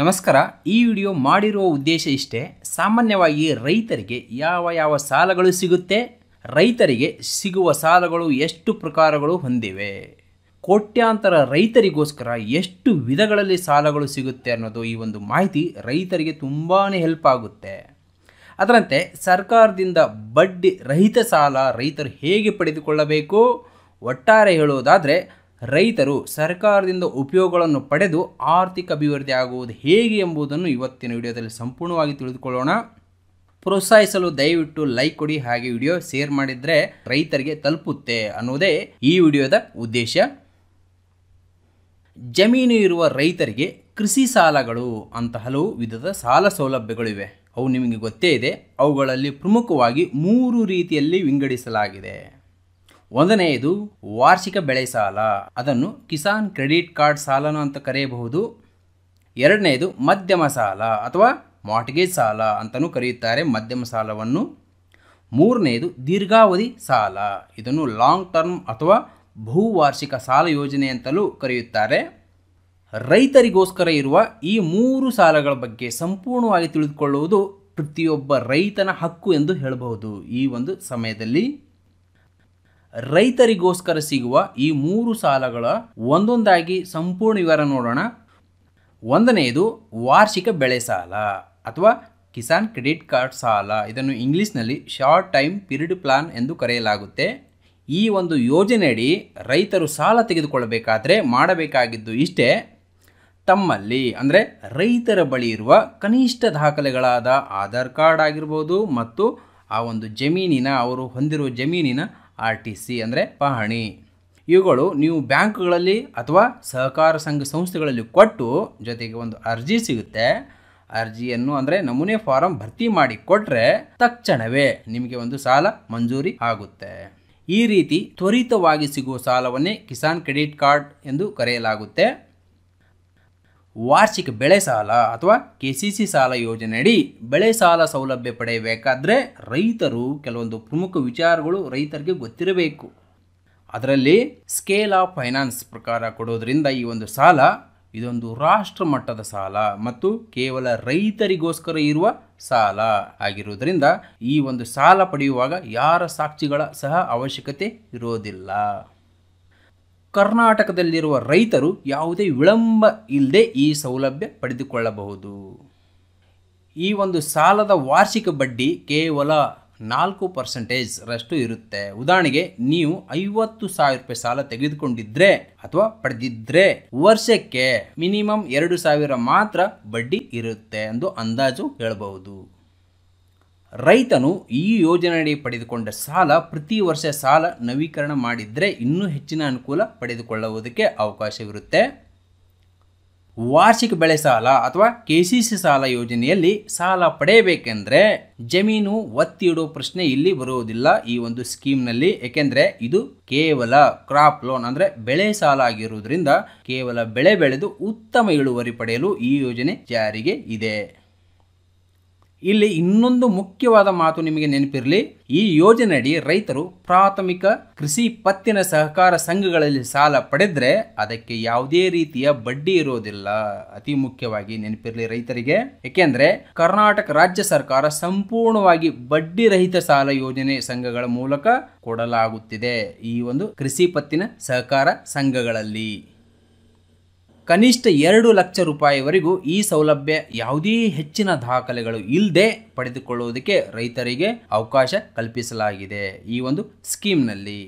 ನಮಸ್ಕಾರ ಈ ವಿಡಿಯೋ ಮಾಡಿರುವ ಉದ್ದೇಶ ಇಷ್ಟೇ ಸಾಮಾನ್ಯವಾಗಿ ರೈತರಿಗೆ ಯಾವ ಯಾವ ಸಾಲಗಳು ಸಿಗುತ್ತೆ ರೈತರಿಗೆ ಸಿಗುವ ಸಾಲಗಳು ಎಷ್ಟು ಪ್ರಕಾರಗಳು ಹೊಂದಿವೆ ಕೋಟ್ಯಾಂತರ ರೈತರಿಗೋಸ್ಕರ ಎಷ್ಟು ವಿಧಗಳಲ್ಲಿ ಸಾಲಗಳು ಸಿಗುತ್ತೆ ಅನ್ನೋದು ಈ ಒಂದು ಮಾಹಿತಿ ರೈತರಿಗೆ ತುಂಬಾ ಹೆಲ್ಪ್ ಆಗುತ್ತೆ ಅದರಂತೆ ಸರ್ಕಾರದಿಂದ ಬಡ್ಡಿ ರಹಿತ ಸಾಲ ರೈತರು ಹೇಗೆ ಪಡೆದುಕೊಳ್ಳಬೇಕು ಒಟ್ಟಾರೆ ಹೇಳೋದಾದರೆ ರೈತರು ಸರ್ಕಾರದಿಂದ ಉಪಯೋಗಗಳನ್ನು ಪಡೆದು ಆರ್ಥಿಕ ಅಭಿವೃದ್ಧಿ ಆಗುವುದು ಹೇಗೆ ಎಂಬುದನ್ನು ಇವತ್ತಿನ ವಿಡಿಯೋದಲ್ಲಿ ಸಂಪೂರ್ಣವಾಗಿ ತಿಳಿದುಕೊಳ್ಳೋಣ ಪ್ರೋತ್ಸಾಹಿಸಲು ದಯವಿಟ್ಟು ಲೈಕ್ ಕೊಡಿ ಹಾಗೆ ವಿಡಿಯೋ ಶೇರ್ ಮಾಡಿದರೆ ರೈತರಿಗೆ ತಲುಪುತ್ತೆ ಅನ್ನೋದೇ ಈ ವಿಡಿಯೋದ ಉದ್ದೇಶ ಜಮೀನು ಇರುವ ರೈತರಿಗೆ ಕೃಷಿ ಸಾಲಗಳು ಅಂತ ಹಲವು ವಿಧದ ಸಾಲ ಸೌಲಭ್ಯಗಳಿವೆ ಅವು ನಿಮಗೆ ಗೊತ್ತೇ ಇದೆ ಅವುಗಳಲ್ಲಿ ಪ್ರಮುಖವಾಗಿ ಮೂರು ರೀತಿಯಲ್ಲಿ ವಿಂಗಡಿಸಲಾಗಿದೆ ಒಂದನೆಯದು ವಾರ್ಷಿಕ ಬೆಳೆ ಸಾಲ ಅದನ್ನು ಕಿಸಾನ್ ಕ್ರೆಡಿಟ್ ಕಾರ್ಡ್ ಸಾಲನು ಅಂತ ಕರೆಯಬಹುದು ಎರಡನೆಯದು ಮಧ್ಯಮ ಸಾಲ ಅಥವಾ ಮಾರ್ಟ್ಗೇಜ್ ಸಾಲ ಅಂತಲೂ ಕರೆಯುತ್ತಾರೆ ಮಧ್ಯಮ ಸಾಲವನ್ನು ಮೂರನೆಯದು ದೀರ್ಘಾವಧಿ ಸಾಲ ಇದನ್ನು ಲಾಂಗ್ ಟರ್ಮ್ ಅಥವಾ ಬಹುವಾರ್ಷಿಕ ಸಾಲ ಯೋಜನೆ ಅಂತಲೂ ಕರೆಯುತ್ತಾರೆ ರೈತರಿಗೋಸ್ಕರ ಇರುವ ಈ ಮೂರು ಸಾಲಗಳ ಬಗ್ಗೆ ಸಂಪೂರ್ಣವಾಗಿ ತಿಳಿದುಕೊಳ್ಳುವುದು ಪ್ರತಿಯೊಬ್ಬ ರೈತನ ಹಕ್ಕು ಎಂದು ಹೇಳಬಹುದು ಈ ಒಂದು ಸಮಯದಲ್ಲಿ ರೈತರಿಗೋಸ್ಕರ ಸಿಗುವ ಈ ಮೂರು ಸಾಲಗಳ ಒಂದೊಂದಾಗಿ ಸಂಪೂರ್ಣ ವಿವರ ನೋಡೋಣ ಒಂದನೆಯದು ವಾರ್ಷಿಕ ಬೆಳೆ ಸಾಲ ಅಥವಾ ಕಿಸಾನ್ ಕ್ರೆಡಿಟ್ ಕಾರ್ಡ್ ಸಾಲ ಇದನ್ನು ಇಂಗ್ಲೀಷ್ನಲ್ಲಿ ಶಾರ್ಟ್ ಟೈಮ್ ಪೀರಿಯಡ್ ಪ್ಲಾನ್ ಎಂದು ಕರೆಯಲಾಗುತ್ತೆ ಈ ಒಂದು ಯೋಜನೆಯಡಿ ರೈತರು ಸಾಲ ತೆಗೆದುಕೊಳ್ಳಬೇಕಾದ್ರೆ ಮಾಡಬೇಕಾಗಿದ್ದು ಇಷ್ಟೇ ತಮ್ಮಲ್ಲಿ ಅಂದರೆ ರೈತರ ಬಳಿ ಇರುವ ಕನಿಷ್ಠ ದಾಖಲೆಗಳಾದ ಆಧಾರ್ ಕಾರ್ಡ್ ಆಗಿರ್ಬೋದು ಮತ್ತು ಆ ಒಂದು ಜಮೀನಿನ ಅವರು ಹೊಂದಿರುವ ಜಮೀನಿನ ಆರ್ ಟಿ ಸಿ ಅಂದರೆ ಪಹಣಿ ಇವುಗಳು ನೀವು ಬ್ಯಾಂಕ್ಗಳಲ್ಲಿ ಅಥವಾ ಸಹಕಾರ ಸಂಘ ಸಂಸ್ಥೆಗಳಲ್ಲಿ ಕೊಟ್ಟು ಜೊತೆಗೆ ಒಂದು ಅರ್ಜಿ ಸಿಗುತ್ತೆ ಅರ್ಜಿಯನ್ನು ಅಂದರೆ ನಮೂನೆ ಫಾರಂ ಭರ್ತಿ ಮಾಡಿ ಕೊಟ್ಟರೆ ತಕ್ಷಣವೇ ನಿಮಗೆ ಒಂದು ಸಾಲ ಮಂಜೂರಿ ಆಗುತ್ತೆ ಈ ರೀತಿ ತ್ವರಿತವಾಗಿ ಸಿಗುವ ಸಾಲವನ್ನೇ ಕಿಸಾನ್ ಕ್ರೆಡಿಟ್ ಕಾರ್ಡ್ ಎಂದು ಕರೆಯಲಾಗುತ್ತೆ ವಾರ್ಷಿಕ ಬೆಳೆ ಸಾಲ ಅಥವಾ ಕೆ ಸಿ ಸಿ ಸಾಲ ಯೋಜನೆಯಡಿ ಬೆಳೆ ಸಾಲ ಸೌಲಭ್ಯ ಪಡೆಯಬೇಕಾದ್ರೆ ರೈತರು ಕೆಲವೊಂದು ಪ್ರಮುಖ ವಿಚಾರಗಳು ರೈತರಿಗೆ ಗೊತ್ತಿರಬೇಕು ಅದರಲ್ಲಿ ಸ್ಕೇಲ್ ಆಫ್ ಫೈನಾನ್ಸ್ ಪ್ರಕಾರ ಕೊಡೋದ್ರಿಂದ ಈ ಒಂದು ಸಾಲ ಇದೊಂದು ರಾಷ್ಟ್ರ ಮಟ್ಟದ ಸಾಲ ಮತ್ತು ಕೇವಲ ರೈತರಿಗೋಸ್ಕರ ಇರುವ ಸಾಲ ಆಗಿರುವುದರಿಂದ ಈ ಒಂದು ಸಾಲ ಪಡೆಯುವಾಗ ಯಾರ ಸಾಕ್ಷಿಗಳ ಸಹ ಅವಶ್ಯಕತೆ ಇರೋದಿಲ್ಲ ಕರ್ನಾಟಕದಲ್ಲಿರುವ ರೈತರು ಯಾವುದೇ ವಿಳಂಬ ಇಲ್ಲದೆ ಈ ಸೌಲಭ್ಯ ಪಡೆದುಕೊಳ್ಳಬಹುದು ಈ ಒಂದು ಸಾಲದ ವಾರ್ಷಿಕ ಬಡ್ಡಿ ಕೇವಲ ನಾಲ್ಕು ಪರ್ಸೆಂಟೇಜ್ ರಷ್ಟು ಇರುತ್ತೆ ಉದಾಹರಣೆಗೆ ನೀವು ಐವತ್ತು ಸಾವಿರ ರೂಪಾಯಿ ಸಾಲ ತೆಗೆದುಕೊಂಡಿದ್ರೆ ಅಥವಾ ಪಡೆದಿದ್ರೆ ವರ್ಷಕ್ಕೆ ಮಿನಿಮಮ್ ಎರಡು ಸಾವಿರ ಮಾತ್ರ ಬಡ್ಡಿ ಇರುತ್ತೆ ಎಂದು ಅಂದಾಜು ಹೇಳಬಹುದು ರೈತನು ಈ ಯೋಜನೆಯಡಿ ಪಡೆದುಕೊಂಡ ಸಾಲ ಪ್ರತಿ ವರ್ಷ ಸಾಲ ನವೀಕರಣ ಮಾಡಿದರೆ ಇನ್ನೂ ಹೆಚ್ಚಿನ ಅನುಕೂಲ ಪಡೆದುಕೊಳ್ಳುವುದಕ್ಕೆ ಅವಕಾಶವಿರುತ್ತೆ ವಾರ್ಷಿಕ ಬೆಳೆ ಸಾಲ ಅಥವಾ ಕೆ ಸಿ ಸಿ ಸಾಲ ಯೋಜನೆಯಲ್ಲಿ ಸಾಲ ಪಡೆಯಬೇಕೆಂದರೆ ಜಮೀನು ಒತ್ತಿಡೋ ಪ್ರಶ್ನೆ ಇಲ್ಲಿ ಬರುವುದಿಲ್ಲ ಈ ಒಂದು ಸ್ಕೀಮ್ನಲ್ಲಿ ಏಕೆಂದರೆ ಇದು ಕೇವಲ ಕ್ರಾಪ್ ಲೋನ್ ಅಂದರೆ ಬೆಳೆ ಸಾಲ ಆಗಿರುವುದರಿಂದ ಕೇವಲ ಬೆಳೆ ಬೆಳೆದು ಉತ್ತಮ ಇಳುವರಿ ಪಡೆಯಲು ಈ ಯೋಜನೆ ಜಾರಿಗೆ ಇದೆ ಇಲ್ಲಿ ಇನ್ನೊಂದು ಮುಖ್ಯವಾದ ಮಾತು ನಿಮಗೆ ನೆನಪಿರಲಿ ಈ ಯೋಜನೆಯಡಿ ರೈತರು ಪ್ರಾಥಮಿಕ ಕೃಷಿ ಪತ್ತಿನ ಸಹಕಾರ ಸಂಘಗಳಲ್ಲಿ ಸಾಲ ಪಡೆದ್ರೆ ಅದಕ್ಕೆ ಯಾವುದೇ ರೀತಿಯ ಬಡ್ಡಿ ಇರೋದಿಲ್ಲ ಅತಿ ಮುಖ್ಯವಾಗಿ ನೆನಪಿರಲಿ ರೈತರಿಗೆ ಏಕೆಂದ್ರೆ ಕರ್ನಾಟಕ ರಾಜ್ಯ ಸರ್ಕಾರ ಸಂಪೂರ್ಣವಾಗಿ ಬಡ್ಡಿ ರಹಿತ ಸಾಲ ಯೋಜನೆ ಸಂಘಗಳ ಮೂಲಕ ಕೊಡಲಾಗುತ್ತಿದೆ ಈ ಒಂದು ಕೃಷಿ ಪತ್ತಿನ ಸಹಕಾರ ಸಂಘಗಳಲ್ಲಿ ಕನಿಷ್ಠ ಎರಡು ಲಕ್ಷ ರೂಪಾಯಿವರೆಗೂ ಈ ಸೌಲಭ್ಯ ಯಾವುದೇ ಹೆಚ್ಚಿನ ದಾಖಲೆಗಳು ಇಲ್ಲದೆ ಪಡೆದುಕೊಳ್ಳುವುದಕ್ಕೆ ರೈತರಿಗೆ ಅವಕಾಶ ಕಲ್ಪಿಸಲಾಗಿದೆ ಈ ಒಂದು ಸ್ಕೀಮ್ನಲ್ಲಿ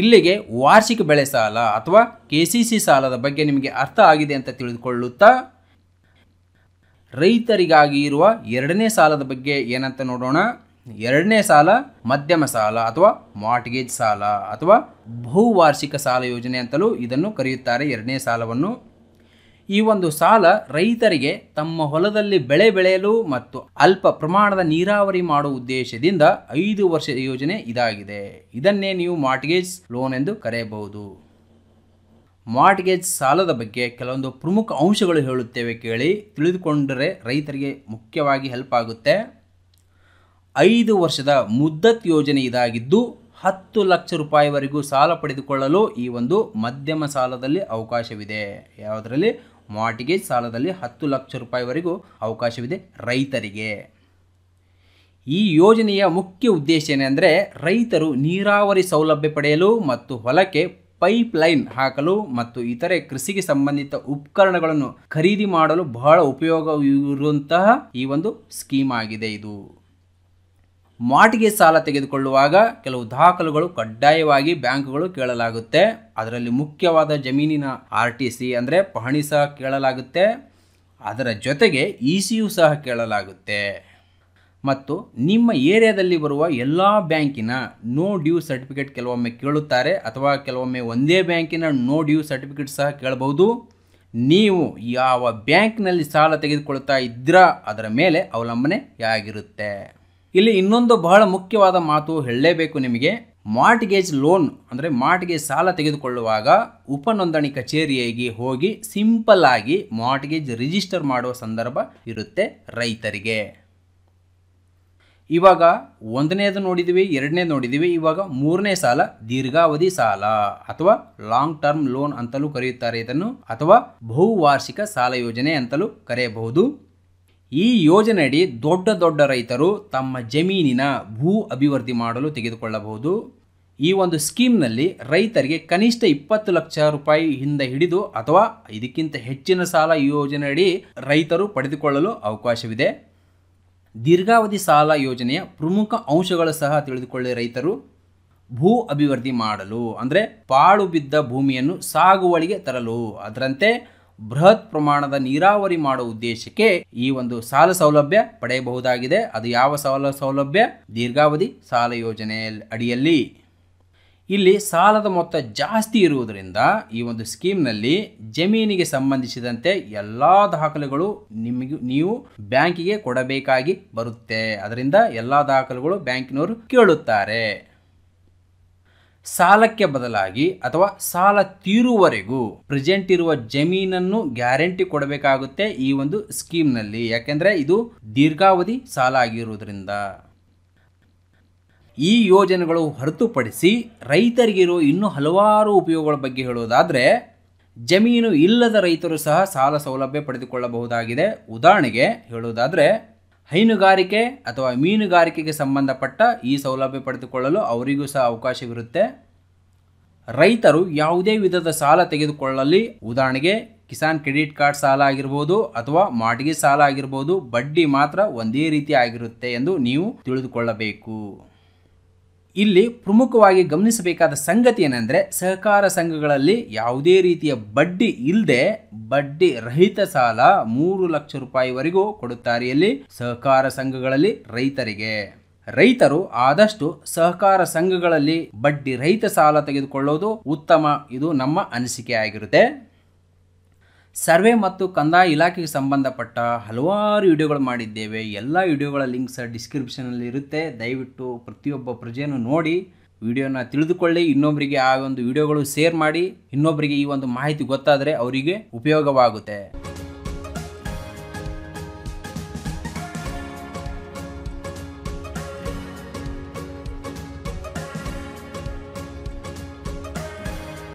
ಇಲ್ಲಿಗೆ ವಾರ್ಷಿಕ ಬೆಳೆ ಸಾಲ ಅಥವಾ ಕೆ ಸಿ ಸಿ ಸಾಲದ ಬಗ್ಗೆ ನಿಮಗೆ ಅರ್ಥ ಆಗಿದೆ ಅಂತ ತಿಳಿದುಕೊಳ್ಳುತ್ತಾ ರೈತರಿಗಾಗಿ ಇರುವ ಎರಡನೇ ಸಾಲದ ಬಗ್ಗೆ ಏನಂತ ನೋಡೋಣ ಎರಡನೇ ಸಾಲ ಮಧ್ಯಮ ಸಾಲ ಅಥವಾ ಮಾರ್ಟ್ಗೇಜ್ ಸಾಲ ಅಥವಾ ಬಹುವಾರ್ಷಿಕ ಸಾಲ ಯೋಜನೆ ಅಂತಲೂ ಇದನ್ನು ಕರೆಯುತ್ತಾರೆ ಎರಡನೇ ಸಾಲವನ್ನು ಈ ಒಂದು ಸಾಲ ರೈತರಿಗೆ ತಮ್ಮ ಹೊಲದಲ್ಲಿ ಬೆಳೆ ಬೆಳೆಯಲು ಮತ್ತು ಅಲ್ಪ ಪ್ರಮಾಣದ ನೀರಾವರಿ ಮಾಡುವ ಉದ್ದೇಶದಿಂದ ಐದು ವರ್ಷದ ಯೋಜನೆ ಇದಾಗಿದೆ ಇದನ್ನೇ ನೀವು ಮಾರ್ಟ್ಗೇಜ್ ಲೋನ್ ಎಂದು ಕರೆಯಬಹುದು ಮಾರ್ಟ್ಗೇಜ್ ಸಾಲದ ಬಗ್ಗೆ ಕೆಲವೊಂದು ಪ್ರಮುಖ ಅಂಶಗಳು ಹೇಳುತ್ತೇವೆ ಕೇಳಿ ತಿಳಿದುಕೊಂಡರೆ ರೈತರಿಗೆ ಮುಖ್ಯವಾಗಿ ಹೆಲ್ಪ್ ಆಗುತ್ತೆ ಐದು ವರ್ಷದ ಮುದ್ದತ್ ಯೋಜನೆ ಇದಾಗಿದ್ದು ಹತ್ತು ಲಕ್ಷ ರೂಪಾಯಿವರೆಗೂ ಸಾಲ ಪಡೆದುಕೊಳ್ಳಲು ಈ ಒಂದು ಮಧ್ಯಮ ಸಾಲದಲ್ಲಿ ಅವಕಾಶವಿದೆ ಯಾವುದರಲ್ಲಿ ಮಾರ್ಟಿಗೇಜ್ ಸಾಲದಲ್ಲಿ ಹತ್ತು ಲಕ್ಷ ರೂಪಾಯಿವರೆಗೂ ಅವಕಾಶವಿದೆ ರೈತರಿಗೆ ಈ ಯೋಜನೆಯ ಮುಖ್ಯ ಉದ್ದೇಶ ಏನೆಂದರೆ ರೈತರು ನೀರಾವರಿ ಸೌಲಭ್ಯ ಪಡೆಯಲು ಮತ್ತು ಹೊಲಕ್ಕೆ ಪೈಪ್ಲೈನ್ ಹಾಕಲು ಮತ್ತು ಇತರೆ ಕೃಷಿಗೆ ಸಂಬಂಧಿತ ಉಪಕರಣಗಳನ್ನು ಖರೀದಿ ಮಾಡಲು ಬಹಳ ಉಪಯೋಗವಿರುವಂತಹ ಈ ಒಂದು ಸ್ಕೀಮ್ ಆಗಿದೆ ಇದು ಮಾಟಿಗೆ ಸಾಲ ತೆಗೆದುಕೊಳ್ಳುವಾಗ ಕೆಲವು ದಾಖಲುಗಳು ಕಡ್ಡಾಯವಾಗಿ ಬ್ಯಾಂಕ್ಗಳು ಕೇಳಲಾಗುತ್ತೆ ಅದರಲ್ಲಿ ಮುಖ್ಯವಾದ ಜಮೀನಿನ ಆರ್ ಟಿ ಸಿ ಅಂದರೆ ಪಹಣಿ ಸಹ ಕೇಳಲಾಗುತ್ತೆ ಅದರ ಜೊತೆಗೆ ಇ ಯು ಸಹ ಕೇಳಲಾಗುತ್ತೆ ಮತ್ತು ನಿಮ್ಮ ಏರಿಯಾದಲ್ಲಿ ಬರುವ ಎಲ್ಲ ಬ್ಯಾಂಕಿನ ನೋ ಡ್ಯೂ ಸರ್ಟಿಫಿಕೇಟ್ ಕೆಲವೊಮ್ಮೆ ಕೇಳುತ್ತಾರೆ ಅಥವಾ ಕೆಲವೊಮ್ಮೆ ಒಂದೇ ಬ್ಯಾಂಕಿನ ನೋ ಡ್ಯೂ ಸರ್ಟಿಫಿಕೇಟ್ ಸಹ ಕೇಳಬಹುದು ನೀವು ಯಾವ ಬ್ಯಾಂಕ್ನಲ್ಲಿ ಸಾಲ ತೆಗೆದುಕೊಳ್ತಾ ಇದ್ದೀರಾ ಅದರ ಮೇಲೆ ಅವಲಂಬನೆಯಾಗಿರುತ್ತೆ ಇಲ್ಲಿ ಇನ್ನೊಂದು ಬಹಳ ಮುಖ್ಯವಾದ ಮಾತು ಹೇಳಲೇಬೇಕು ನಿಮಗೆ ಮಾರ್ಟ್ಗೇಜ್ ಲೋನ್ ಅಂದರೆ ಮಾರ್ಟ್ಗೇಜ್ ಸಾಲ ತೆಗೆದುಕೊಳ್ಳುವಾಗ ನೋಂದಣಿ ಕಚೇರಿಯಾಗಿ ಹೋಗಿ ಸಿಂಪಲ್ ಆಗಿ ಮಾರ್ಟ್ಗೇಜ್ ರಿಜಿಸ್ಟರ್ ಮಾಡುವ ಸಂದರ್ಭ ಇರುತ್ತೆ ರೈತರಿಗೆ ಇವಾಗ ಒಂದನೇದು ನೋಡಿದ್ವಿ ಎರಡನೇ ನೋಡಿದ್ವಿ ಇವಾಗ ಮೂರನೇ ಸಾಲ ದೀರ್ಘಾವಧಿ ಸಾಲ ಅಥವಾ ಲಾಂಗ್ ಟರ್ಮ್ ಲೋನ್ ಅಂತಲೂ ಕರೆಯುತ್ತಾರೆ ಇದನ್ನು ಅಥವಾ ಬಹುವಾರ್ಷಿಕ ಸಾಲ ಯೋಜನೆ ಅಂತಲೂ ಕರೆಯಬಹುದು ಈ ಯೋಜನೆಯಡಿ ದೊಡ್ಡ ದೊಡ್ಡ ರೈತರು ತಮ್ಮ ಜಮೀನಿನ ಭೂ ಅಭಿವೃದ್ಧಿ ಮಾಡಲು ತೆಗೆದುಕೊಳ್ಳಬಹುದು ಈ ಒಂದು ಸ್ಕೀಮ್ನಲ್ಲಿ ರೈತರಿಗೆ ಕನಿಷ್ಠ ಇಪ್ಪತ್ತು ಲಕ್ಷ ರೂಪಾಯಿ ಹಿಂದೆ ಹಿಡಿದು ಅಥವಾ ಇದಕ್ಕಿಂತ ಹೆಚ್ಚಿನ ಸಾಲ ಈ ಯೋಜನೆಯಡಿ ರೈತರು ಪಡೆದುಕೊಳ್ಳಲು ಅವಕಾಶವಿದೆ ದೀರ್ಘಾವಧಿ ಸಾಲ ಯೋಜನೆಯ ಪ್ರಮುಖ ಅಂಶಗಳು ಸಹ ತಿಳಿದುಕೊಳ್ಳಿ ರೈತರು ಭೂ ಅಭಿವೃದ್ಧಿ ಮಾಡಲು ಅಂದರೆ ಪಾಳು ಬಿದ್ದ ಭೂಮಿಯನ್ನು ಸಾಗುವಳಿಗೆ ತರಲು ಅದರಂತೆ ಬೃಹತ್ ಪ್ರಮಾಣದ ನೀರಾವರಿ ಮಾಡುವ ಉದ್ದೇಶಕ್ಕೆ ಈ ಒಂದು ಸಾಲ ಸೌಲಭ್ಯ ಪಡೆಯಬಹುದಾಗಿದೆ ಅದು ಯಾವ ಸಾಲ ಸೌಲಭ್ಯ ದೀರ್ಘಾವಧಿ ಸಾಲ ಯೋಜನೆ ಅಡಿಯಲ್ಲಿ ಇಲ್ಲಿ ಸಾಲದ ಮೊತ್ತ ಜಾಸ್ತಿ ಇರುವುದರಿಂದ ಈ ಒಂದು ಸ್ಕೀಮ್ನಲ್ಲಿ ಜಮೀನಿಗೆ ಸಂಬಂಧಿಸಿದಂತೆ ಎಲ್ಲ ದಾಖಲೆಗಳು ನಿಮಗೆ ನೀವು ಬ್ಯಾಂಕಿಗೆ ಕೊಡಬೇಕಾಗಿ ಬರುತ್ತೆ ಅದರಿಂದ ಎಲ್ಲ ದಾಖಲೆಗಳು ಬ್ಯಾಂಕಿನವರು ಕೇಳುತ್ತಾರೆ ಸಾಲಕ್ಕೆ ಬದಲಾಗಿ ಅಥವಾ ಸಾಲ ತೀರುವರೆಗೂ ಪ್ರೆಸೆಂಟ್ ಇರುವ ಜಮೀನನ್ನು ಗ್ಯಾರಂಟಿ ಕೊಡಬೇಕಾಗುತ್ತೆ ಈ ಒಂದು ಸ್ಕೀಮ್ನಲ್ಲಿ ಯಾಕೆಂದರೆ ಇದು ದೀರ್ಘಾವಧಿ ಸಾಲ ಆಗಿರುವುದರಿಂದ ಈ ಯೋಜನೆಗಳು ಹೊರತುಪಡಿಸಿ ರೈತರಿಗಿರುವ ಇನ್ನೂ ಹಲವಾರು ಉಪಯೋಗಗಳ ಬಗ್ಗೆ ಹೇಳುವುದಾದರೆ ಜಮೀನು ಇಲ್ಲದ ರೈತರು ಸಹ ಸಾಲ ಸೌಲಭ್ಯ ಪಡೆದುಕೊಳ್ಳಬಹುದಾಗಿದೆ ಉದಾಹರಣೆಗೆ ಹೇಳೋದಾದರೆ ಹೈನುಗಾರಿಕೆ ಅಥವಾ ಮೀನುಗಾರಿಕೆಗೆ ಸಂಬಂಧಪಟ್ಟ ಈ ಸೌಲಭ್ಯ ಪಡೆದುಕೊಳ್ಳಲು ಅವರಿಗೂ ಸಹ ಅವಕಾಶವಿರುತ್ತೆ ರೈತರು ಯಾವುದೇ ವಿಧದ ಸಾಲ ತೆಗೆದುಕೊಳ್ಳಲಿ ಉದಾಹರಣೆಗೆ ಕಿಸಾನ್ ಕ್ರೆಡಿಟ್ ಕಾರ್ಡ್ ಸಾಲ ಆಗಿರ್ಬೋದು ಅಥವಾ ಮಾಡಿಗೆ ಸಾಲ ಆಗಿರ್ಬೋದು ಬಡ್ಡಿ ಮಾತ್ರ ಒಂದೇ ರೀತಿ ಆಗಿರುತ್ತೆ ಎಂದು ನೀವು ತಿಳಿದುಕೊಳ್ಳಬೇಕು ಇಲ್ಲಿ ಪ್ರಮುಖವಾಗಿ ಗಮನಿಸಬೇಕಾದ ಸಂಗತಿ ಏನೆಂದರೆ ಸಹಕಾರ ಸಂಘಗಳಲ್ಲಿ ಯಾವುದೇ ರೀತಿಯ ಬಡ್ಡಿ ಇಲ್ಲದೆ ಬಡ್ಡಿ ರಹಿತ ಸಾಲ ಮೂರು ಲಕ್ಷ ರೂಪಾಯಿವರೆಗೂ ಕೊಡುತ್ತಾರೆ ಇಲ್ಲಿ ಸಹಕಾರ ಸಂಘಗಳಲ್ಲಿ ರೈತರಿಗೆ ರೈತರು ಆದಷ್ಟು ಸಹಕಾರ ಸಂಘಗಳಲ್ಲಿ ಬಡ್ಡಿ ರಹಿತ ಸಾಲ ತೆಗೆದುಕೊಳ್ಳೋದು ಉತ್ತಮ ಇದು ನಮ್ಮ ಅನಿಸಿಕೆ ಆಗಿರುತ್ತೆ ಸರ್ವೆ ಮತ್ತು ಕಂದಾಯ ಇಲಾಖೆಗೆ ಸಂಬಂಧಪಟ್ಟ ಹಲವಾರು ವಿಡಿಯೋಗಳು ಮಾಡಿದ್ದೇವೆ ಎಲ್ಲ ವಿಡಿಯೋಗಳ ಲಿಂಕ್ಸ್ ಡಿಸ್ಕ್ರಿಪ್ಷನಲ್ಲಿ ಇರುತ್ತೆ ದಯವಿಟ್ಟು ಪ್ರತಿಯೊಬ್ಬ ಪ್ರಜೆಯನ್ನು ನೋಡಿ ವಿಡಿಯೋನ ತಿಳಿದುಕೊಳ್ಳಿ ಇನ್ನೊಬ್ಬರಿಗೆ ಆ ಒಂದು ವಿಡಿಯೋಗಳು ಶೇರ್ ಮಾಡಿ ಇನ್ನೊಬ್ಬರಿಗೆ ಈ ಒಂದು ಮಾಹಿತಿ ಗೊತ್ತಾದರೆ ಅವರಿಗೆ ಉಪಯೋಗವಾಗುತ್ತೆ